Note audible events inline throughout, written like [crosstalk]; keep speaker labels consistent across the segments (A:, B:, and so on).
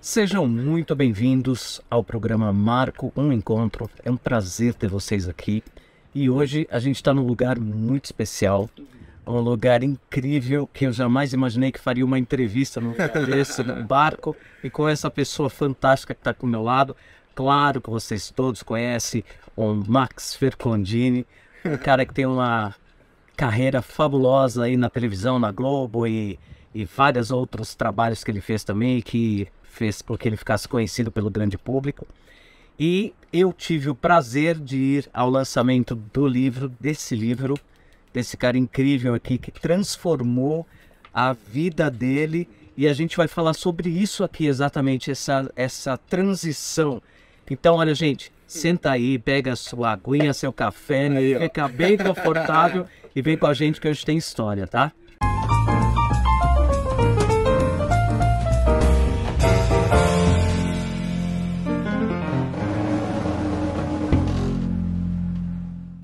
A: Sejam muito bem-vindos ao programa Marco Um Encontro. É um prazer ter vocês aqui. E hoje a gente está num lugar muito especial, um lugar incrível que eu jamais imaginei que faria uma entrevista no desse barco e com essa pessoa fantástica que está com o meu lado. Claro que vocês todos conhecem o Max Fercondini, um cara que tem uma carreira fabulosa aí na televisão, na Globo e, e vários outros trabalhos que ele fez também que fez com que ele ficasse conhecido pelo grande público. E eu tive o prazer de ir ao lançamento do livro, desse livro, desse cara incrível aqui que transformou a vida dele. E a gente vai falar sobre isso aqui exatamente, essa, essa transição. Então, olha, gente, senta aí, pega sua aguinha, seu café, aí, fica bem confortável [laughs] e vem com a gente que hoje tem história, tá?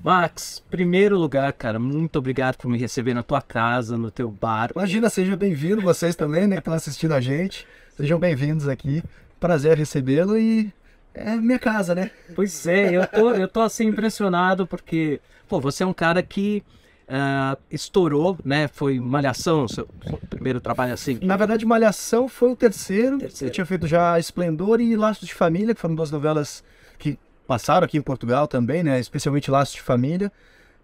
A: Max, primeiro lugar, cara, muito obrigado por me receber na tua casa, no teu bar.
B: Imagina, seja bem-vindo vocês também, né, que estão assistindo a gente. Sejam bem-vindos aqui. Prazer recebê-lo e é minha casa, né? Pois
A: é, eu tô, eu tô assim impressionado porque, pô, você é um cara que Uh, estourou, né? Foi Malhação, seu, seu primeiro trabalho assim.
B: Na verdade, Malhação foi o terceiro. terceiro. Eu tinha feito já Esplendor e Laços de Família, que foram duas novelas que passaram aqui em Portugal também, né? Especialmente Laços de Família,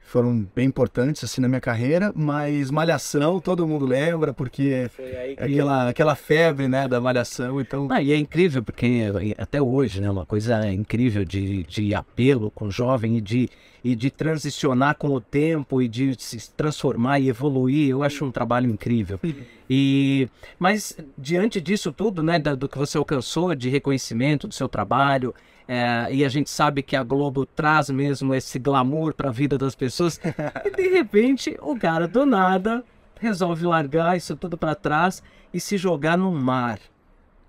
B: foram bem importantes assim na minha carreira, mas
A: Malhação todo mundo lembra porque que... aquela aquela febre, né, da Malhação, então ah, e é incrível porque eh, até hoje, né, uma coisa incrível de, de apelo com o jovem e de e de transicionar com o tempo e de se transformar e evoluir, eu acho um trabalho incrível. E mas diante disso tudo, né, do que você alcançou de reconhecimento do seu trabalho, é, e a gente sabe que a Globo traz mesmo esse glamour para a vida das pessoas. E de [laughs] repente, o cara do nada resolve largar isso tudo para trás e se jogar no mar.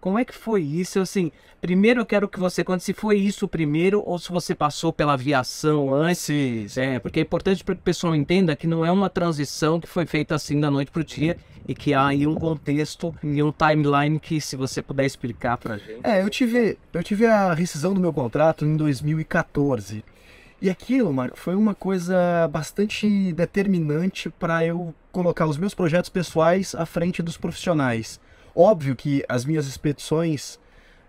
A: Como é que foi isso? Assim, primeiro eu quero que você conte se foi isso primeiro ou se você passou pela aviação antes. É, porque é importante para que o pessoal entenda que não é uma transição que foi feita assim da noite para o dia e que há aí um contexto e um timeline que se você puder explicar para gente. É,
B: eu tive, eu tive a rescisão do meu contrato em 2014. E aquilo, Marco, foi uma coisa bastante determinante para eu colocar os meus projetos pessoais à frente dos profissionais. Óbvio que as minhas expedições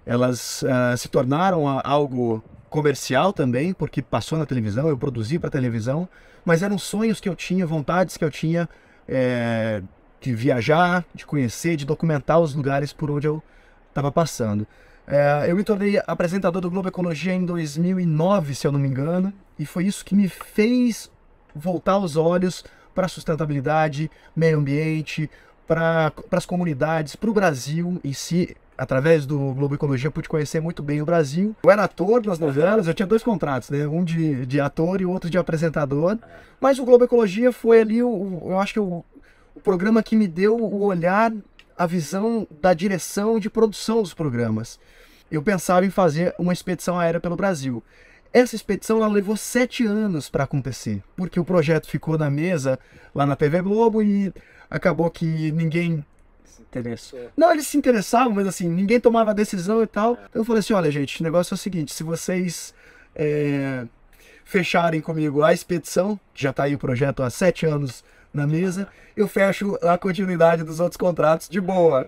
B: elas uh, se tornaram algo comercial também, porque passou na televisão, eu produzi para televisão, mas eram sonhos que eu tinha, vontades que eu tinha é, de viajar, de conhecer, de documentar os lugares por onde eu estava passando. É, eu me tornei apresentador do Globo Ecologia em 2009, se eu não me engano, e foi isso que me fez voltar os olhos para sustentabilidade, meio ambiente, para as comunidades, para o Brasil em si. Através do Globo Ecologia pude conhecer muito bem o Brasil. Eu era ator nas novelas, eu tinha dois contratos, né? Um de, de ator e outro de apresentador. Mas o Globo Ecologia foi ali, o, eu acho que o, o programa que me deu o olhar, a visão da direção de produção dos programas. Eu pensava em fazer uma expedição aérea pelo Brasil. Essa expedição ela levou sete anos para acontecer, porque o projeto ficou na mesa lá na TV Globo e acabou que ninguém se
A: interessou.
B: Não, eles se interessavam, mas assim, ninguém tomava decisão e tal. Então eu falei assim: olha, gente, o negócio é o seguinte: se vocês é, fecharem comigo a expedição, já está aí o projeto há sete anos na mesa, eu fecho a continuidade dos outros contratos de boa.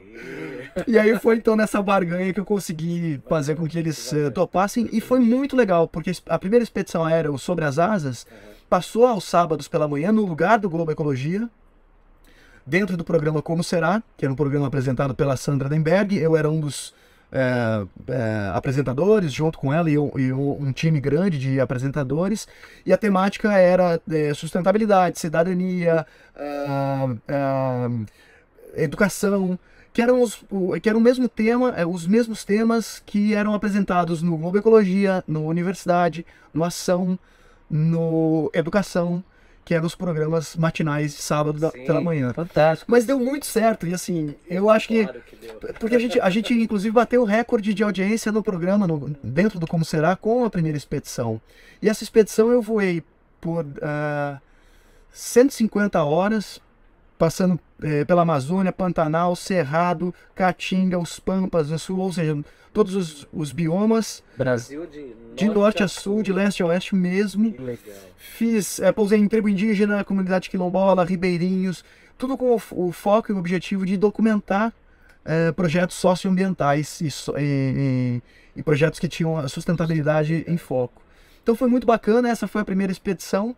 B: E aí foi então nessa barganha que eu consegui fazer com que eles uh, topassem e foi muito legal, porque a primeira expedição aérea, o Sobre as Asas, passou aos sábados pela manhã no lugar do Globo Ecologia, dentro do programa Como Será, que era um programa apresentado pela Sandra Denberg, eu era um dos é, é, apresentadores junto com ela e, e, um time grande de apresentadores. E a temática era é, sustentabilidade, cidadania, é, é, educação, que eram, os, que eram o mesmo tema, é, os mesmos temas que eram apresentados no Globo Ecologia, no Universidade, no Ação, no Educação que era é os programas matinais de sábado da, Sim, pela manhã. Fantástico. Mas deu muito certo, e assim, eu acho que. Claro que deu. Porque a gente, a gente, inclusive, bateu o recorde de audiência no programa, no, dentro do Como Será, com a primeira expedição. E essa expedição eu voei por uh, ah, 150 horas passando é, pela Amazônia, Pantanal, Cerrado, Caatinga, os Pampas, o né, Sul, ou seja, todos os, os biomas.
A: Brasil de,
B: de norte a sul, de leste a oeste mesmo. Que legal. Fiz, é, pousei em tribo indígena, comunidade quilombola, ribeirinhos, tudo com o, o foco e o objetivo de documentar é, projetos socioambientais e, e, e, e projetos que tinham a sustentabilidade em foco. Então foi muito bacana, essa foi a primeira expedição.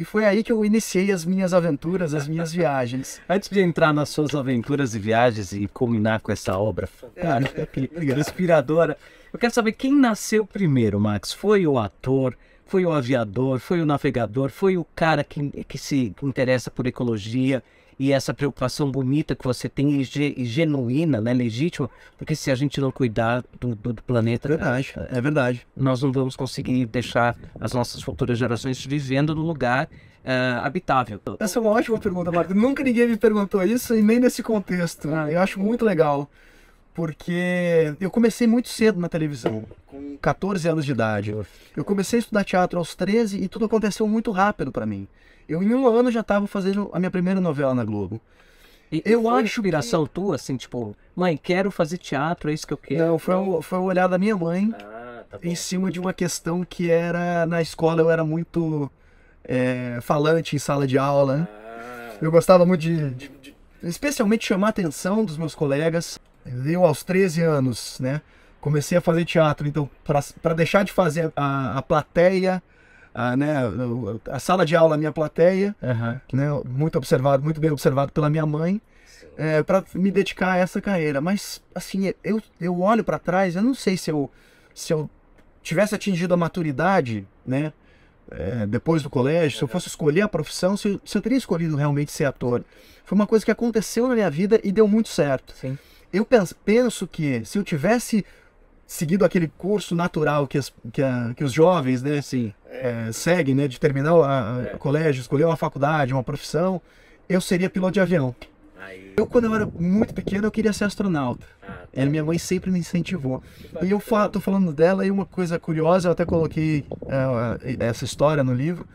B: E foi aí que eu iniciei as minhas aventuras, as minhas viagens.
A: [laughs] Antes de entrar nas suas aventuras e viagens e culminar com essa obra fantástica, é, é, inspiradora, eu quero saber quem nasceu primeiro, Max? Foi o ator? Foi o aviador, foi o navegador, foi o cara que, que se interessa por ecologia, e essa preocupação bonita que você tem e, genuína, né, legítima, porque se a gente não cuidar do, do, do planeta, é verdade, é, é verdade, nós não vamos conseguir deixar as nossas futuras gerações vivendo no lugar uh, habitável. Essa
B: é uma ótima pergunta, Marta. Nunca ninguém me perguntou isso e nem nesse contexto. Né? Eu acho muito legal porque eu comecei muito cedo na televisão, com 14 anos de idade. Eu comecei a estudar teatro aos 13 e tudo aconteceu muito rápido para mim. Eu, em um ano, já estava fazendo a minha primeira novela na
A: Globo. E eu foi acho inspiração que... tua, assim, tipo, mãe, quero fazer teatro, é isso que eu quero. Não, foi o, foi o olhar da minha mãe ah, tá em cima de uma questão que era na escola
B: eu era muito é, falante em sala de aula. Ah. Eu gostava muito de, de, de, especialmente chamar a atenção dos meus colegas. Eu aos 13 anos, né? Comecei a fazer teatro, então para deixar de fazer a, a plateia, a, né, a sala de aula, a minha plateia, uhum. né, muito observado, muito bem observado pela minha mãe, é, eh, para me dedicar a essa carreira. Mas, assim, eu, eu olho para trás, eu não sei se eu, se eu tivesse atingido a maturidade, né, é, depois do colégio, se eu fosse escolher a profissão, se eu, se eu teria escolhido realmente ser ator. Foi uma coisa que aconteceu na minha vida e deu muito certo. Sim eu penso, que se eu tivesse seguido aquele curso natural que, as, que, a, que os jovens né, É, seguem, né, de terminar a, é. colégio, escolher uma faculdade, uma profissão, eu seria piloto de avião. Eu, quando eu era muito pequeno, eu queria ser astronauta. Ah, tá. É, minha mãe sempre me incentivou. E eu falo, tô falando dela e uma coisa curiosa, eu até coloquei eh, eh, essa história no livro,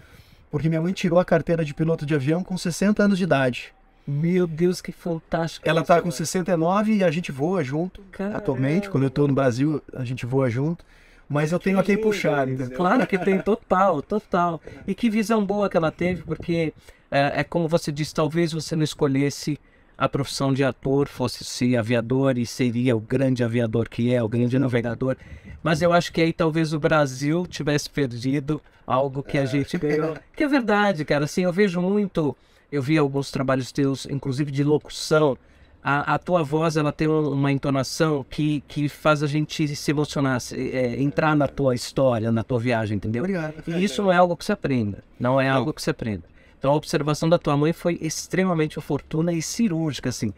B: porque minha mãe tirou a carteira de piloto de avião com 60 anos de idade. Meu Deus, que fantástico. Ela está com 69 e a gente voa junto. Caramba. Atualmente, quando eu estou no Brasil, a gente voa junto. Mas eu
A: tenho que quem puxar. Entendeu? Claro que tem, total, total. E que visão boa que ela teve, porque é, é como você disse, talvez você não escolhesse a profissão de ator fosse ser aviador e seria o grande aviador que é, o grande navegador. Mas eu acho que aí talvez o Brasil tivesse perdido algo que a é, gente. É. Que é verdade, cara. Assim, eu vejo muito eu vi alguns trabalhos teus, inclusive de locução. A, a tua voz ela tem uma entonação que, que faz a gente se emocionar, se, é, entrar na tua história, na tua viagem, entendeu? Obrigado. E isso não é algo que se aprenda. Não é não. algo que se aprenda. Então a observação da tua mãe foi extremamente oportuna e cirúrgica, assim.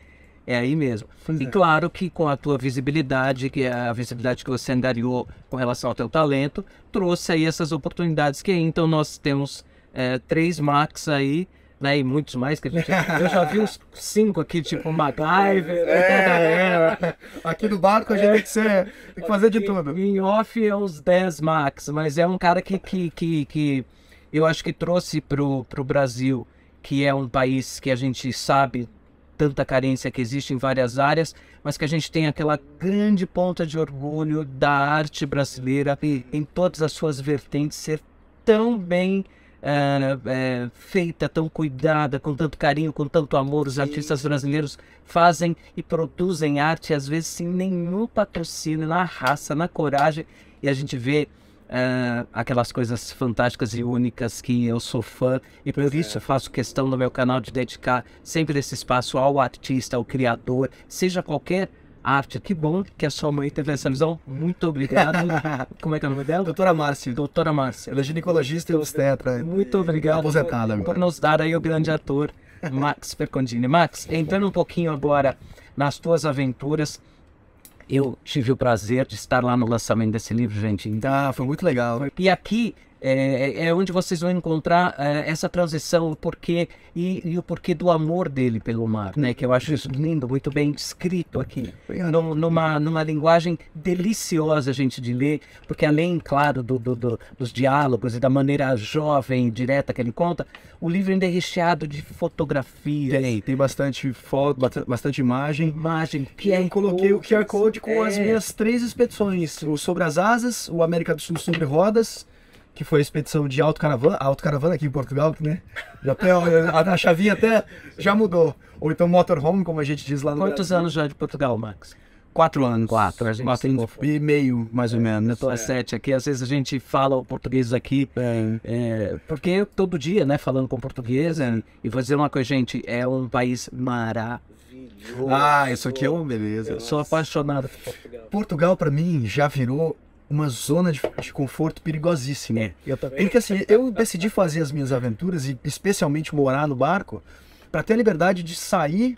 A: É aí mesmo. Pois e é. claro que com a tua visibilidade, que é a visibilidade que você angariou com relação ao teu talento, trouxe aí essas oportunidades que então nós temos é, três marcas aí né? E muitos mais que a gente. Eu já vi uns cinco aqui, tipo MacGyver. Né? É, aqui no barco a gente é. tem, que ser, tem que fazer de tudo. Em off é uns 10 max, mas é um cara que, que, que, que eu acho que trouxe pro, pro Brasil, que é um país que a gente sabe tanta carência que existe em várias áreas, mas que a gente tem aquela grande ponta de orgulho da arte brasileira em todas as suas vertentes ser tão bem é, é, feita, tão cuidada, com tanto carinho, com tanto amor, os Sim. artistas brasileiros fazem e produzem arte, às vezes sem nenhum patrocínio, na raça, na coragem, e a gente vê é, aquelas coisas fantásticas e únicas que eu sou fã e por isso faço questão no meu canal de dedicar sempre esse espaço ao artista, ao criador, seja qualquer arte. Que bom que a sua mãe teve essa visão. Muito obrigado. [laughs] Como é que é o nome dela? Doutora Márcia. Doutora Márcia. Ela é ginecologista e obstetra. Muito obrigado Aposentada por, por nos dar aí o grande ator Max Percondini. Max, entrando um pouquinho agora nas tuas aventuras, eu tive o prazer de estar lá no lançamento desse livro, gente. Ah, foi muito legal. E aqui é, é, é, onde vocês vão encontrar é, essa transição, o porquê e, e, o porquê do amor dele pelo mar, né? Que eu acho isso lindo, muito bem descrito aqui, no, numa, numa linguagem deliciosa, gente, de ler, porque além, claro, do, do, do, dos diálogos e da maneira jovem e direta que ele conta, o livro ainda é recheado de fotografias. Tem, tem bastante foto, bastante imagem. Imagem,
B: que Eu coloquei o QR Code com é. as minhas três expedições, o Sobre as Asas, o América do Sul Sobre Rodas que foi a expedição de autocaravana, autocaravana aqui em Portugal, né? Já até, a, a chavinha até já mudou. Ou então motorhome, como a gente diz lá no Quantos Brasil. anos
A: já é de Portugal, Max? Quatro anos. Quatro, a gente quatro e meio, mais ou menos. É, eu tô é. sete aqui. Às vezes a gente fala o português aqui, É, porque eu, todo dia, né, falando com português, é. e vou dizer uma coisa, gente, é um país maravilhoso. Ah, isso aqui é uma beleza. Eu sou apaixonado por Portugal. Portugal,
B: para mim, já virou uma zona de, de conforto perigosíssima. É. Eu, porque assim, eu decidi fazer as minhas aventuras e especialmente morar no barco para ter a liberdade de sair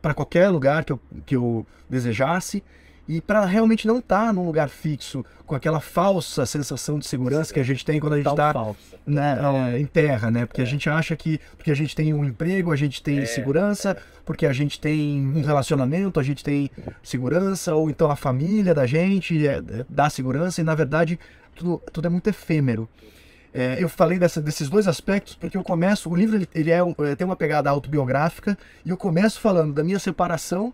B: para qualquer lugar que eu, que eu desejasse e para realmente não estar tá num lugar fixo com aquela falsa sensação de segurança que a gente tem quando a gente está né, é, em terra, né? Porque é. a gente acha que porque a gente tem um emprego, a gente tem é. segurança, porque a gente tem um relacionamento, a gente tem segurança ou então a família da gente é, é, dá segurança e na verdade tudo, tudo é muito efêmero. É, eu falei dessa, desses dois aspectos porque eu começo, o livro ele, ele é, é tem uma pegada autobiográfica e eu começo falando da minha separação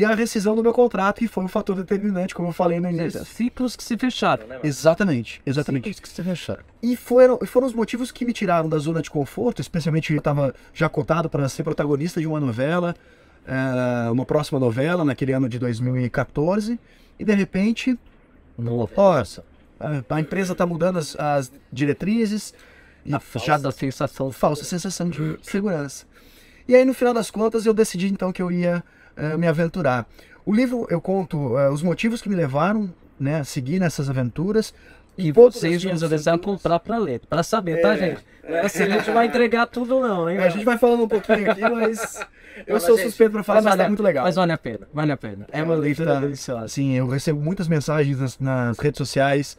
B: e a rescisão do meu contrato, que foi um fator determinante, como eu falei no início. Ciclos que se fecharam, né? Exatamente, exatamente. Ciclos que se fecharam. E foram, foram os motivos que me tiraram da zona de conforto, especialmente eu estava já cotado para ser protagonista de uma novela, eh, uma próxima novela, naquele ano de 2014, e de repente. força. a empresa está mudando as, as diretrizes, já falsa sensação. Falsa sensação de segurança. E aí, no final das contas, eu decidi então que eu ia eh, me aventurar. O livro eu conto uh, os motivos que me levaram né, a seguir nessas aventuras. E vocês vão precisar comprar para ler, para saber, tá, é, tá, gente? É, assim, a gente vai entregar tudo,
A: não, hein? É, a gente vai falando um pouquinho aqui, [laughs] mas eu sou gente, suspeito para falar, mas, tá muito legal. Mas
B: vale a pena, vale a pena. É, uma é, leitura tá. deliciosa. Sim, eu recebo muitas mensagens nas, nas redes sociais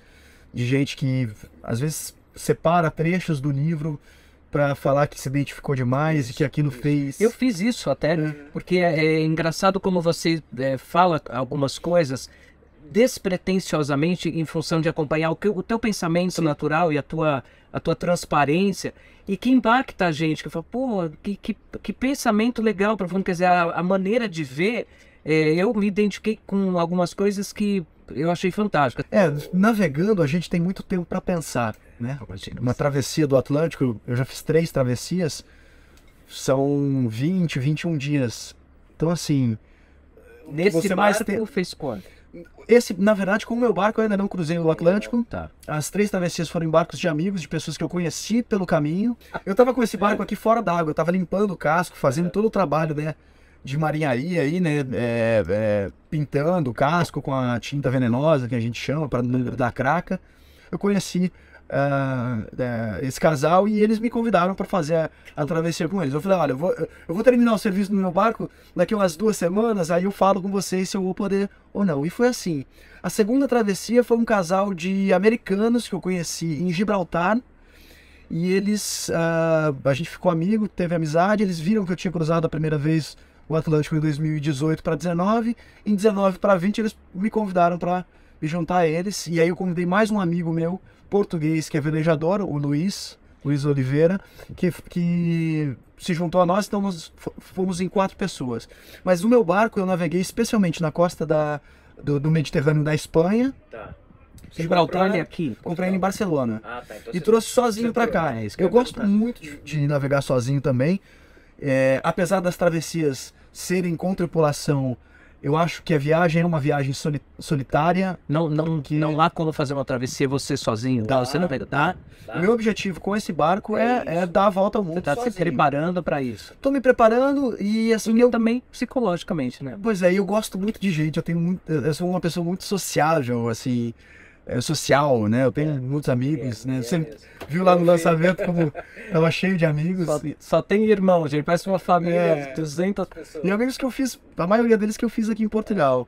B: de gente que às vezes separa trechos do livro para falar que se identificou demais isso, e que aquilo fez.
A: Eu fiz isso até, é. porque é, é, engraçado como você é, fala algumas coisas despretensiosamente em função de acompanhar o, que, o teu pensamento Sim. natural e a tua, a tua transparência e que impacta a gente, que fala, pô, que, que, que pensamento legal, profundo, quer dizer, a, a maneira de ver, é, eu me identifiquei com algumas coisas que eu achei fantástico.
B: É, navegando a gente tem muito tempo para pensar,
A: né? Uma
B: travessia do Atlântico, eu já fiz três travessias, são 20, 21 dias. Então assim, nesse você mais tempo fez quanto? Esse, na verdade, com o meu barco eu ainda não cruzei o Atlântico. Tá. As três travessias foram em barcos de amigos, de pessoas que eu conheci pelo caminho. Eu tava com esse barco aqui fora d'água, eu tava limpando o casco, fazendo todo o trabalho, né? de marinharia aí, né? É, é, pintando o casco com a tinta venenosa que a gente chama para dar craca. Eu conheci uh, uh, esse casal e eles me convidaram para fazer a, a, travessia com eles. Eu falei, olha, eu vou, eu vou terminar o serviço no meu barco daqui umas duas semanas, aí eu falo com vocês se eu vou poder ou não. E foi assim. A segunda travessia foi um casal de americanos que eu conheci em Gibraltar. E eles, uh, a gente ficou amigo, teve amizade. Eles viram que eu tinha cruzado a primeira vez o Atlântico em 2018 para 19, em 19 para 20 eles me convidaram para me juntar a eles, e aí eu convidei mais um amigo meu, português, que é velejador, o Luiz, Luiz Oliveira, que, que se juntou a nós, então nós fomos em quatro pessoas. Mas no meu barco eu naveguei especialmente na costa da, do, do Mediterrâneo da Espanha, tá. Gibraltar comprou ele aqui? Comprei ele em Barcelona. Ah, tá. Então e trouxe sozinho para cá. É isso que eu gosto tá? muito de, de, navegar sozinho também. É, apesar das travessias serem com tripulação, eu acho que a viagem é uma viagem soli solitária.
A: Não, não, que... não há como fazer uma travessia você sozinho. Dá, tá? você não pega, dar. Tá? Meu objetivo com esse barco é, é, é dar a volta ao mundo. Você está se preparando para isso.
B: Estou me preparando e assim e eu também psicologicamente, né? Pois é, eu gosto muito de gente. Eu tenho muito, eu sou uma pessoa muito sociável, assim é, social, né? Eu tenho é. muitos amigos, é, né? É Você viu lá no lançamento como [laughs] tava cheio de amigos. Só, só tem irmão, gente. Parece uma família, 200 pessoas. E amigos que eu fiz, a maioria deles que eu fiz aqui em Portugal.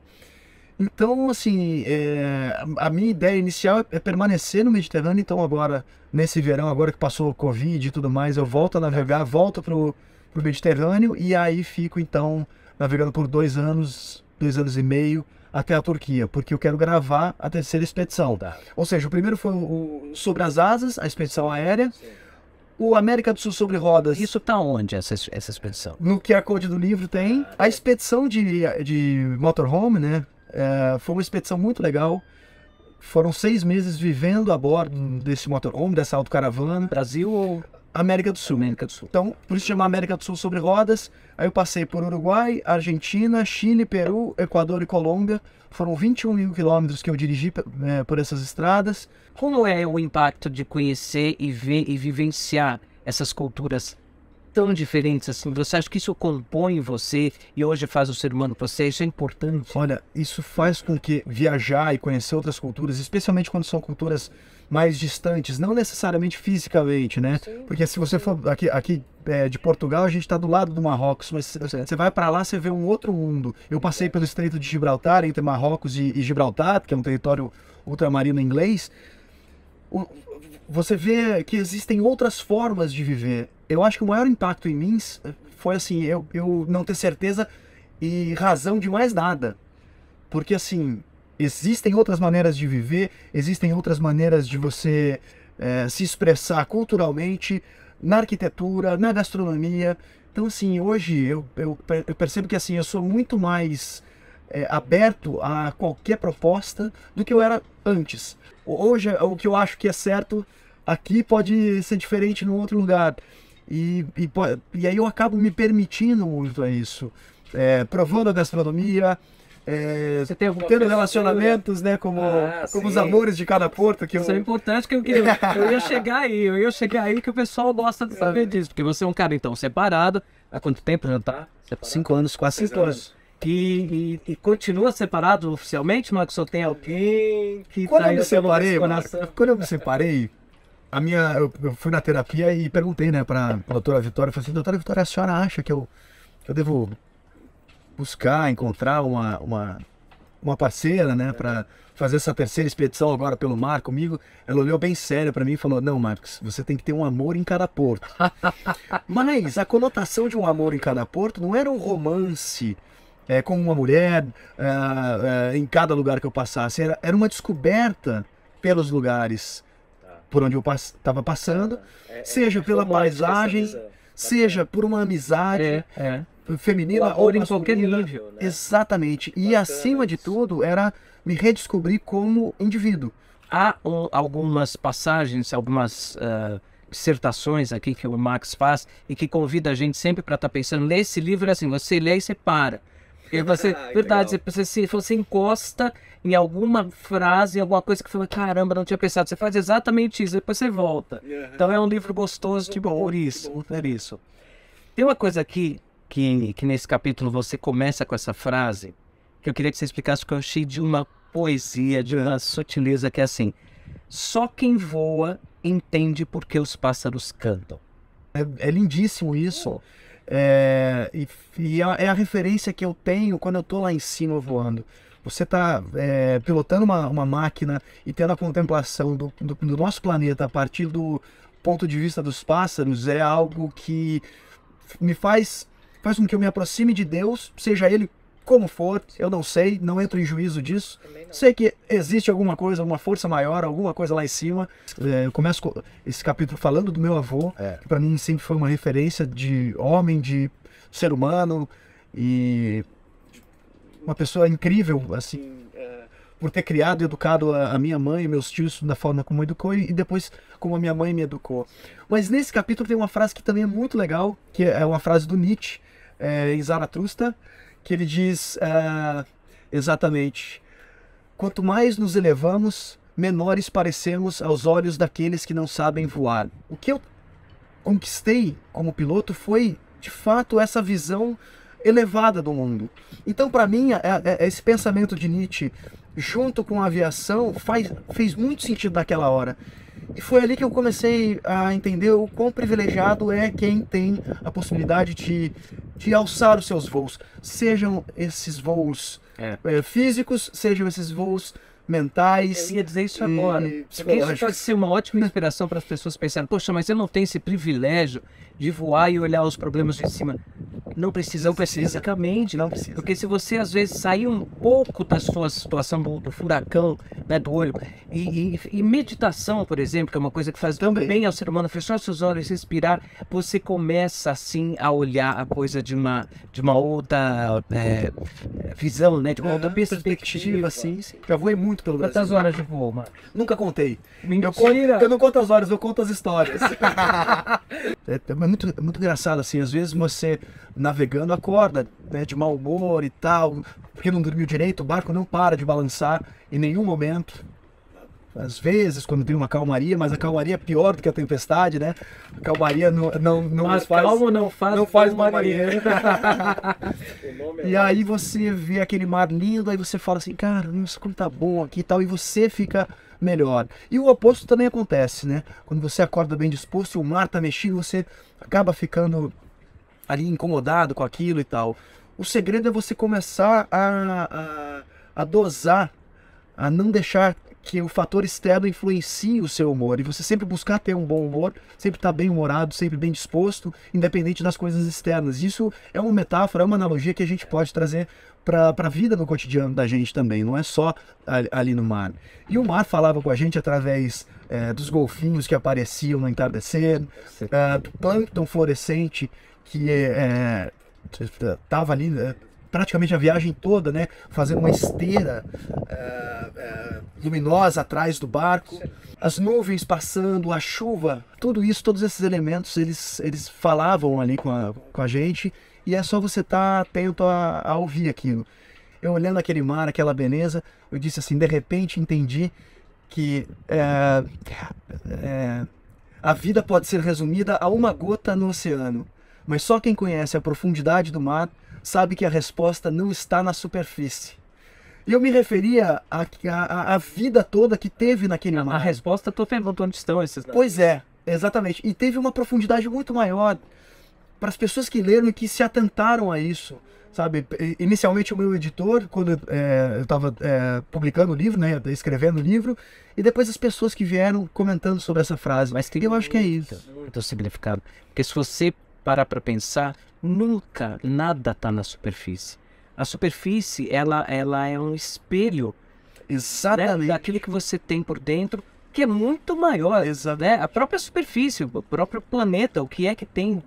B: Então, assim, é, a minha ideia inicial é permanecer no Mediterrâneo. Então, agora, nesse verão, agora que passou o Covid e tudo mais, eu volto a navegar, volto para pro Mediterrâneo e aí fico, então, navegando por dois anos dois anos e meio até a Turquia, porque eu quero gravar a terceira expedição. Tá. Ou seja, o primeiro foi o sobre as asas, a expedição aérea.
A: Sim. O América do Sul sobre rodas. Isso tá onde, essa, essa expedição?
B: No QR Code do livro tem. A expedição de, de motorhome, né? É, foi uma expedição muito legal. Foram seis meses vivendo a bordo desse motorhome, dessa autocaravana. Brasil ou América do Sul. América do Sul. Então, por isso chama América do Sul sobre rodas. Aí eu passei por Uruguai, Argentina, Chile, Peru, Equador e Colômbia. Foram 21 mil quilômetros que eu dirigi é, por essas estradas.
A: Como é o impacto de conhecer e ver e vivenciar essas culturas tão diferentes assim? Você acha que isso compõe você e hoje faz o ser humano você? Isso é importante? Olha, isso faz com que viajar
B: e conhecer outras culturas, especialmente quando são culturas mais distantes, não necessariamente fisicamente, né? Sim, Porque se você sim. for aqui, aqui é, de Portugal, a gente está do lado do Marrocos, mas você vai para lá, você vê um outro mundo. Eu passei pelo Estreito de Gibraltar, entre Marrocos e, e Gibraltar, que é um território ultramarino inglês. O, você vê que existem outras formas de viver. Eu acho que o maior impacto em mim eh, foi assim, eu, eu não ter certeza e razão de mais nada. Porque assim, Existem outras maneiras de viver, existem outras maneiras de você é, se expressar culturalmente, na arquitetura, na gastronomia. Então, assim, hoje eu, eu, eu percebo que assim, eu sou muito mais é, aberto a qualquer proposta do que eu era antes. Hoje, o que eu acho que é certo aqui pode ser diferente num outro lugar. E, e, e aí eu acabo me permitindo muito a isso, é, provando a gastronomia, é, você tem tendo relacionamentos, né? Como, ah, como os amores de cada porto. Que Isso eu... é importante que eu, que eu, eu ia chegar
A: aí, eu ia chegar aí que o pessoal gosta de saber disso. Porque você é um cara, então, separado. Há quanto tempo já tá? Separado. Cinco anos, quase cinco, anos. anos. E, e, e, continua separado oficialmente, é que só tem alguém que quando tá eu me separei,
B: Quando eu me separei, a minha, eu, eu, fui na terapia e perguntei, né, pra, pra doutora Vitória. Eu falei assim, doutora Vitória, a senhora acha que eu, que eu devo buscar, encontrar uma, uma, uma parceira, né, para fazer essa terceira expedição agora pelo mar comigo, ela olhou bem sério para mim e falou: Não, Marcos, você tem que ter um amor em cada porto. [laughs] Mas a conotação de um amor em cada porto não era um romance é, com uma mulher é, é, em cada lugar que eu passasse, era, era uma descoberta pelos lugares por onde eu estava pass passando, é, é, seja é pela paisagem, seja por uma amizade. É, é feminina ou, em qualquer nível. Né? Exatamente. e acima isso. de tudo, era me redescobrir
A: como indivíduo. Há um, algumas passagens, algumas uh, dissertações aqui que o Max faz e que convida a gente sempre para estar tá pensando: lê esse livro é assim, você lê e você para. E você, [laughs] verdade, você, você, você encosta em alguma frase, alguma coisa que você fala, caramba, não tinha pensado. Você faz exatamente isso, depois você volta. Uhum. Então é um livro gostoso, [laughs] tipo, por isso, por é isso. Tem uma coisa aqui que, que nesse capítulo você começa com essa frase, que eu queria que você explicasse, porque eu achei de uma poesia, de uma sutileza que é assim: só quem voa entende por que os pássaros cantam. É, é lindíssimo isso. É, é e, e
B: a, é, é a referência que eu tenho quando eu estou lá em cima voando. Você está é, pilotando uma, uma, máquina e tendo a contemplação do, do, do nosso planeta a partir do ponto de vista dos pássaros é algo que me faz faz com que eu me aproxime de Deus, seja Ele como for, eu não sei, não entro em juízo disso. Sei que existe alguma coisa, uma força maior, alguma coisa lá em cima. É, eu começo esse capítulo falando do meu avô, é. que para mim sempre foi uma referência de homem, de ser humano e uma pessoa incrível, assim, é. por ter criado e educado a minha mãe e meus tios da forma como educou e depois como a minha mãe me educou. Mas nesse capítulo tem uma frase que também é muito legal, que é uma frase do Nietzsche, é, em Zaratrusta, que ele diz é, exatamente: quanto mais nos elevamos, menores parecemos aos olhos daqueles que não sabem voar. O que eu conquistei como piloto foi, de fato, essa visão elevada do mundo. Então, para mim, é, é, é, esse pensamento de Nietzsche junto com a aviação faz, fez muito sentido naquela hora. E foi ali que eu comecei a entender o quão privilegiado é quem tem a possibilidade de, de alçar os seus voos. Sejam esses voos é. É, físicos, sejam esses voos mentais. Eu ia dizer isso agora. isso
A: pode ser uma ótima inspiração para as pessoas pensarem: poxa, mas eu não tenho esse privilégio de voar e olhar os problemas de cima. Não precisa, não precisa. Fisicamente, não precisa. Porque se você, às vezes, sair um pouco da sua situação do, do furacão, né, do olho, e, e, e, meditação, por exemplo, que é uma coisa que faz Também. bem ao ser humano, fechar seus olhos, respirar, você começa, assim, a olhar a coisa de uma, de uma outra é, visão, né, de uma é, outra perspectiva, perspectiva assim. Sim. Já voei muito
B: pelo Brasil. Quantas horas de voo, Marcos? Nunca contei. Mentira! Eu, conto, eu não conto as horas, eu conto as histórias.
A: [laughs]
B: é, é muito, é muito engraçado, assim, às vezes você navegando acorda, né, de mau humor e tal, porque não dormiu direito, o barco não para de balançar em nenhum momento. Às vezes, quando tem uma calmaria, mas a calmaria é pior do que a tempestade, né? A calmaria não, não, não mas faz. Calmo
A: não faz, não faz calmaria. [laughs]
B: É e aí você vê aquele mar lindo, aí você fala assim, cara, nossa, como tá bom aqui e tal, e você fica melhor. E o oposto também acontece, né? Quando você acorda bem disposto e o mar tá mexido, você acaba ficando ali incomodado com aquilo e tal. O segredo é você começar a, a, a dosar, a não deixar que o fator externo influencia o seu humor e você sempre buscar ter um bom humor, sempre estar tá bem humorado, sempre bem disposto, independente das coisas externas. Isso é uma metáfora, é uma analogia que a gente pode trazer para a vida no cotidiano da gente também, não é só ali no mar. E o mar falava com a gente através é, dos golfinhos que apareciam no entardecer, é, do plâncton fluorescente que estava é, ali. Né, praticamente a viagem toda, né? Fazendo uma esteira é, é, luminosa atrás do barco, as nuvens passando, a chuva, tudo isso, todos esses elementos, eles, eles falavam ali com a, com a gente e é só você estar tá atento a, a ouvir aquilo. Eu olhando aquele mar, aquela beleza, eu disse assim, de repente entendi que é, é, a vida pode ser resumida a uma gota no oceano. Mas só quem conhece a profundidade do mar sabe que a resposta não está na superfície. E eu me referia à vida toda que teve naquele mar. A resposta, tá estou perguntando onde estão esses dados. Pois é, exatamente. E teve uma profundidade muito maior para as pessoas que leram e que se atentaram a isso. Sabe, inicialmente o meu editor, quando é, eu estava é, publicando o livro, né,
A: escrevendo o livro, e depois as pessoas que vieram comentando sobre essa frase. Mas eu acho que é isso. Muito significado. Porque se você parar para pensar, nunca nada está na superfície. A superfície, ela, ela é um espelho né, Exatamente. Né, daquilo que você tem por dentro, que é muito maior. Né? Exatamente. Né? A própria superfície, o próprio planeta, o que é que tem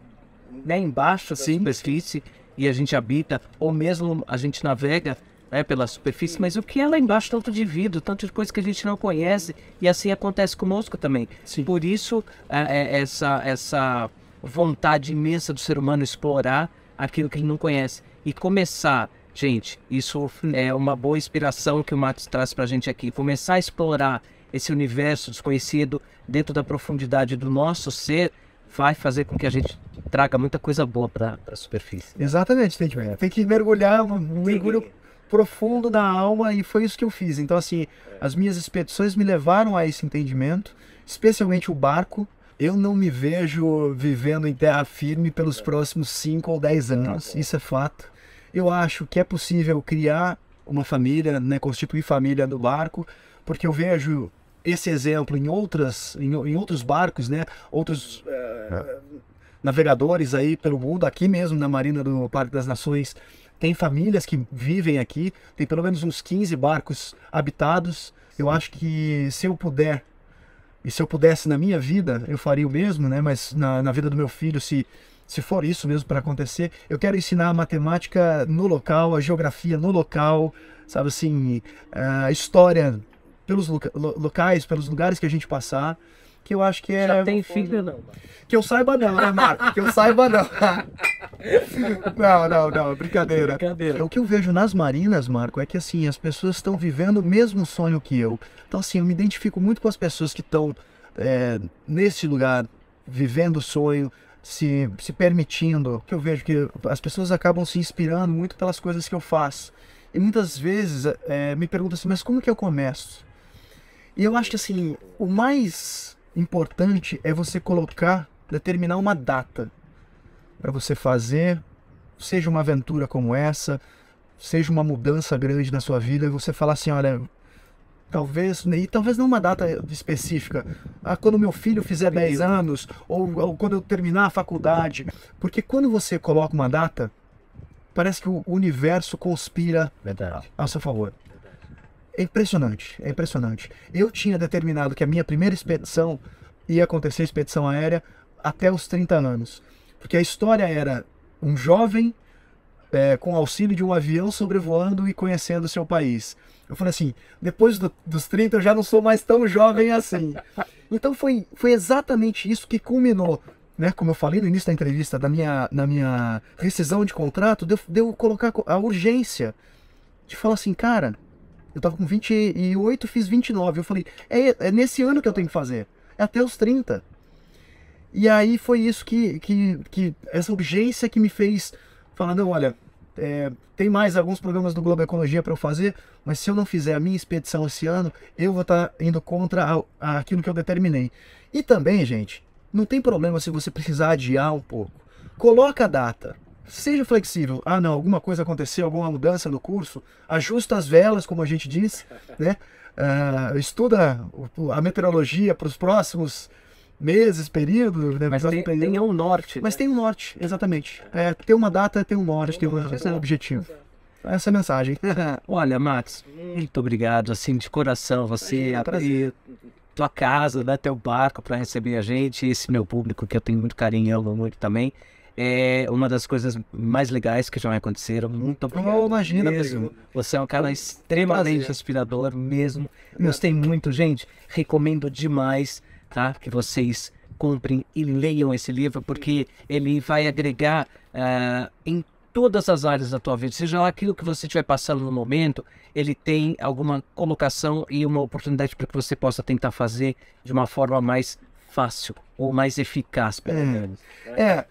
A: né, embaixo da Sim. superfície e a gente habita, ou mesmo a gente navega né, pela superfície, mas o que é lá embaixo, tanto de vidro, tanto de coisa que a gente não conhece, e assim acontece conosco também. Sim. Por isso, é, é, essa, essa vontade imensa do ser humano explorar aquilo que ele não conhece e começar, gente, isso é uma boa inspiração que o Matos traz para a gente aqui, começar a explorar esse universo desconhecido dentro da profundidade do nosso ser vai fazer com que a gente traga muita coisa boa para a superfície. Exatamente,
B: tem que, tem que mergulhar, um mergulho profundo da alma e foi isso que eu fiz. Então, assim, as minhas expedições me levaram a esse entendimento, especialmente o barco, eu não me vejo vivendo em terra firme pelos próximos 5 ou 10 tá anos, isso é fato. Eu acho que é possível criar uma família, né, constituir família no barco, porque eu vejo esse exemplo em outras em, em outros barcos, né, outros eh, é. navegadores aí pelo mundo, aqui mesmo na Marina do Parque das Nações, tem famílias que vivem aqui, tem pelo menos uns 15 barcos habitados. Eu acho que se eu puder e se eu pudesse na minha vida, eu faria o mesmo, né? Mas na, na vida do meu filho, se se for isso mesmo para acontecer, eu quero ensinar a matemática no local, a geografia no local, sabe assim, a história pelos locais, pelos lugares que a gente passar que eu acho que é. Já tem filho, não. Que eu saiba, não, né, Marco? Que eu saiba, não. [laughs] não, não, não, brincadeira. brincadeira. O que eu vejo nas marinas, Marco, é que assim, as pessoas estão vivendo o mesmo sonho que eu. Então, assim, eu me identifico muito com as pessoas que estão é, nesse lugar, vivendo o sonho, se, se permitindo. Que eu vejo que as pessoas acabam se inspirando muito pelas coisas que eu faço. E muitas vezes é, me perguntam assim, mas como que eu começo? E eu acho que assim, o mais importante é você colocar, determinar uma data para você fazer, seja uma aventura como essa, seja uma mudança grande na sua vida, e você falar assim, olha, talvez, e talvez não uma data específica, ah, quando meu filho fizer 10 anos, ou, ou quando eu terminar a faculdade, porque quando você coloca uma data, parece que o universo conspira Verdade. a seu favor. É impressionante, é impressionante. Eu tinha determinado que a minha primeira expedição ia acontecer, expedição aérea, até os 30 anos. Porque a história era um jovem é, com auxílio de um avião sobrevoando e conhecendo o seu país. Eu falei assim, depois do, dos 30 eu já não sou mais tão jovem assim. Então foi, foi exatamente isso que culminou, né? Como eu falei no início da entrevista, da minha, na minha rescisão de contrato, deu, deu colocar a urgência de falar assim, cara, eu tava com 28, fiz 29. Eu falei, é, é nesse ano que eu tenho que fazer. É até os 30. E aí foi isso que, que, que essa urgência que me fez falando, olha, é, tem mais alguns programas do Globo Ecologia para eu fazer, mas se eu não fizer a minha expedição esse ano, eu vou estar tá indo contra a, aquilo que eu determinei. E também, gente, não tem problema se você precisar adiar um pouco. Coloca a data. Seja flexível. Ah, não, alguma coisa aconteceu, alguma mudança no curso, ajusta as velas, como a gente diz, [laughs] né? Uh, estuda a meteorologia para os próximos meses, períodos, né? Mas tem, período. tem um norte. Mas né? tem um norte, exatamente. É, ter uma data, ter um norte, tem um, é
A: objetivo. Essa é a mensagem. [laughs] Olha, Max, muito obrigado, assim, de coração, você é abrir tua casa, né, teu barco para receber a gente, esse meu público que eu tenho muito carinho, eu amo muito também é uma das coisas mais legais que já me aconteceram. Muito então, obrigado. Oh, imagina mesmo. Você é um cara extremamente Prazer. inspirador mesmo. Gostei muito, gente. Recomendo demais, tá? Que vocês comprem e leiam esse livro, porque ele vai agregar uh, em todas as áreas da tua vida, seja lá aquilo que você estiver passando no momento, ele tem alguma colocação e uma oportunidade para que você possa tentar fazer de uma forma mais fácil ou mais eficaz, pelo hum. menos. É,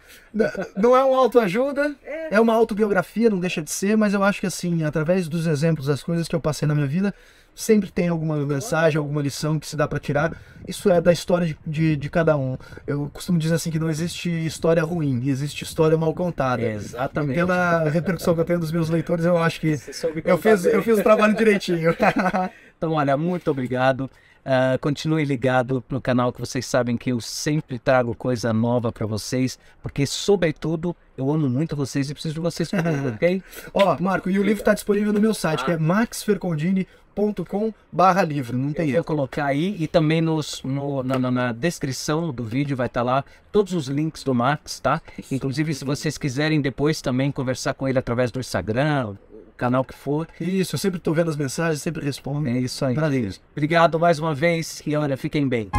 A: não é uma autoajuda, é uma autobiografia, não
B: deixa de ser, mas eu acho que assim, através dos exemplos, das coisas que eu passei na minha vida, sempre tem alguma mensagem, alguma lição que se dá para tirar. Isso é da história de, de, de, cada um. Eu costumo dizer assim que não existe história ruim, existe história mal contada. exatamente. E pela repercussão que eu tenho dos meus leitores, eu acho que eu fiz, eu fiz o trabalho direitinho. [laughs]
A: então, olha, muito obrigado. Uh, continue ligado no canal que vocês sabem que eu sempre trago coisa nova para vocês, porque, sobretudo, eu amo muito vocês e preciso de vocês [laughs] ok? Ó, Marco, e o livro está disponível no meu site, ah. que é maxfercondini.com/barra livro. Não tem eu erro. Vou colocar aí e também nos, no, na, na, descrição do vídeo vai estar tá lá todos os links do Max, tá? Inclusive, se vocês quiserem depois também conversar com ele através do Instagram, canal que for. Isso, eu sempre estou vendo as mensagens, sempre respondo. É isso aí. Prazer. Obrigado mais uma vez e olha, fiquem bem.